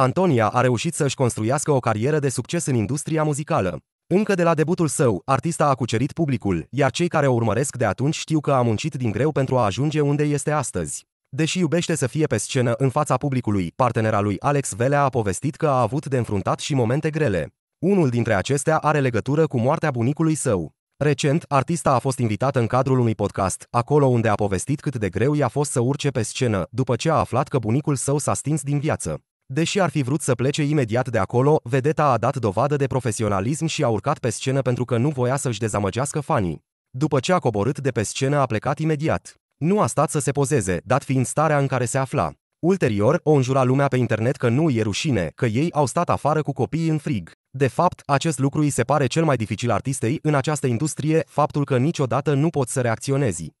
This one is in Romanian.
Antonia a reușit să-și construiască o carieră de succes în industria muzicală. Încă de la debutul său, artista a cucerit publicul, iar cei care o urmăresc de atunci știu că a muncit din greu pentru a ajunge unde este astăzi. Deși iubește să fie pe scenă în fața publicului, partenera lui Alex Velea a povestit că a avut de înfruntat și momente grele. Unul dintre acestea are legătură cu moartea bunicului său. Recent, artista a fost invitată în cadrul unui podcast, acolo unde a povestit cât de greu i-a fost să urce pe scenă, după ce a aflat că bunicul său s-a stins din viață. Deși ar fi vrut să plece imediat de acolo, vedeta a dat dovadă de profesionalism și a urcat pe scenă pentru că nu voia să-și dezamăgească fanii. După ce a coborât de pe scenă a plecat imediat. Nu a stat să se pozeze, dat fiind starea în care se afla. Ulterior, o înjura lumea pe internet că nu e rușine, că ei au stat afară cu copiii în frig. De fapt, acest lucru îi se pare cel mai dificil artistei în această industrie, faptul că niciodată nu poți să reacționezi.